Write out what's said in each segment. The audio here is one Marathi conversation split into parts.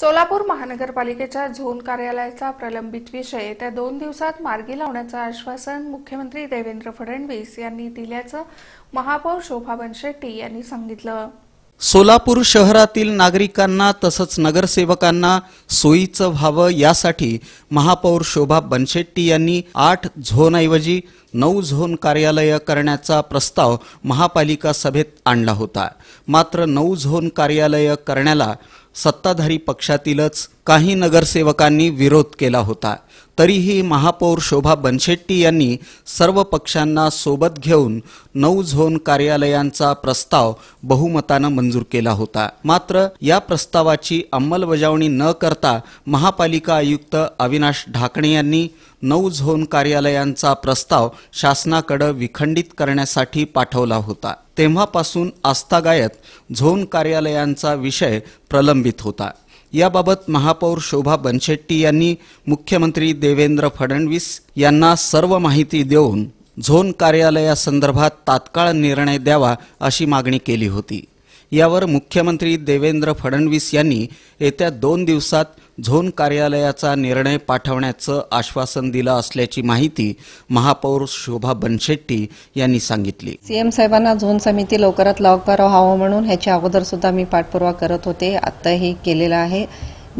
सोलापूर महानगरपालिकेच्या झोन कार्यालयाचा प्रलंबित विषय येत्या दोन दिवसात मार्गी लावण्याचं आश्वासन मुख्यमंत्री देवेंद्र फडणवीस यांनी दिल्याचं महापौर शोभा बनशेट्टी यांनी सांगितलं सोलापूर शहरातील नागरिकांना तसंच नगरसेवकांना सोयीचं व्हावं यासाठी महापौर शोभा बनशेट्टी यांनी आठ झोनऐवजी नऊ झोन कार्यालय करण्याचा प्रस्ताव महापालिका सभेत आणला होता मात्र नऊ झोन कार्यालय करण्याला सत्ताधारी पक्षातीलच काही नगरसेवकांनी विरोध केला होता तरीही महापौर शोभा बनशेट्टी यांनी सर्व पक्षांना सोबत घेऊन नऊ झोन कार्यालयांचा प्रस्ताव बहुमतानं मंजूर केला होता मात्र या प्रस्तावाची अंमलबजावणी न करता महापालिका आयुक्त अविनाश ढाकणे यांनी नऊ झोन कार्यालयांचा प्रस्ताव शासनाकडे विखंडित करण्यासाठी पाठवला होता तेव्हापासून आस्थागायत झोन कार्यालयांचा विषय प्रलंबित होता याबाबत महापौर शोभा बनशेट्टी यांनी मुख्यमंत्री देवेंद्र फडणवीस यांना सर्व माहिती देऊन झोन कार्यालयासंदर्भात तात्काळ निर्णय द्यावा अशी मागणी केली होती यावर मुख्यमंत्री देवेंद्र फडणवीस यांनी येत्या दोन दिवसात झोन कार्यालयाचा निर्णय पाठवण्याचं आश्वासन दिलं असल्याची माहिती महापौर शोभा बनशेट्टी यांनी सांगितली सीएम साहेबांना झोन समिती लवकरात लवकर व्हावं म्हणून ह्याच्या अगोदर सुद्धा मी पाठपुरावा करत होते आत्ताही केलेलं आहे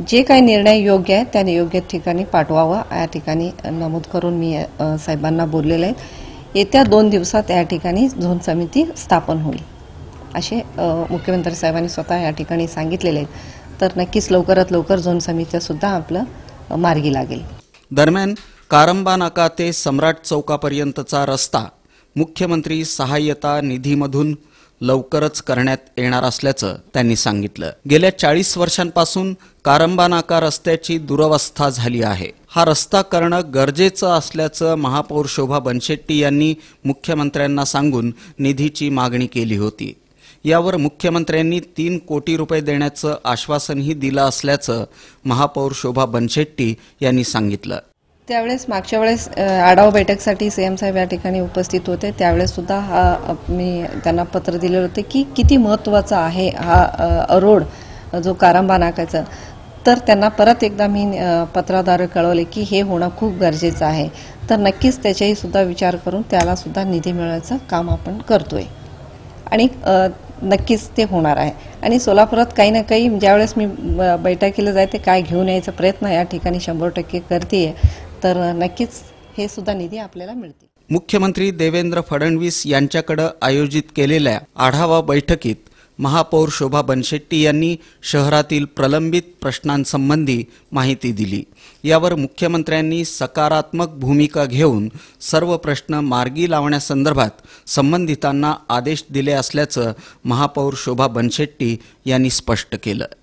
जे काही निर्णय योग्य आहे त्याने योग्य ठिकाणी पाठवावा या ठिकाणी नमूद करून मी साहेबांना बोललेले आहेत येत्या दोन दिवसात या ठिकाणी झोन समिती स्थापन होईल असे मुख्यमंत्री साहेबांनी स्वतः या ठिकाणी सांगितलेले आहेत तर नक्कीच लवकरात लवकर झोन समित्या सुद्धा आपलं मार्गी लागेल दरम्यान कारंबा नाका ते सम्राट चौकापर्यंतचा रस्ता मुख्यमंत्री सहाय्यता निधीमधून लवकरच करण्यात येणार असल्याचं त्यांनी सांगितलं गेल्या चाळीस वर्षांपासून कारंबा नाका रस्त्याची दुरवस्था झाली आहे हा रस्ता करणं गरजेचं असल्याचं महापौर शोभा बनशेट्टी यांनी मुख्यमंत्र्यांना सांगून निधीची मागणी केली होती यावर मुख्यमंत्र्यांनी तीन कोटी रुपये देण्याचं आश्वासनही दिलं असल्याचं महापौर शोभा बनशेट्टी यांनी सांगितलं त्यावेळेस मागच्या वेळेस आढावा बैठकसाठी सी एम साहेब या ठिकाणी उपस्थित होते त्यावेळेस सुद्धा हा मी त्यांना पत्र दिलेलं होतं की किती महत्त्वाचा आहे हा रोड जो कारंबा नाकायचा तर त्यांना परत एकदा मी पत्राद्वारे कळवले की हे होणं खूप गरजेचं आहे तर नक्कीच त्याच्याही सुद्धा विचार करून त्याला सुद्धा निधी मिळवायचं काम आपण करतोय आणि नक्कीच ते होणार आहे आणि सोलापुरात काही ना काही ज्यावेळेस मी बैठकीला ते काय घेऊन यायचा प्रयत्न या ठिकाणी शंभर टक्के करते तर नक्कीच हे सुद्धा निधी आपल्याला मिळते मुख्यमंत्री देवेंद्र फडणवीस यांच्याकडे आयोजित केलेल्या आढावा बैठकीत महापौर शोभा बनशेट्टी यांनी शहरातील प्रलंबित प्रश्नांसंबंधी माहिती दिली यावर मुख्यमंत्र्यांनी सकारात्मक भूमिका घेऊन सर्व प्रश्न मार्गी लावण्यासंदर्भात संबंधितांना आदेश दिले असल्याचं महापौर शोभा बनशेट्टी यांनी स्पष्ट केलं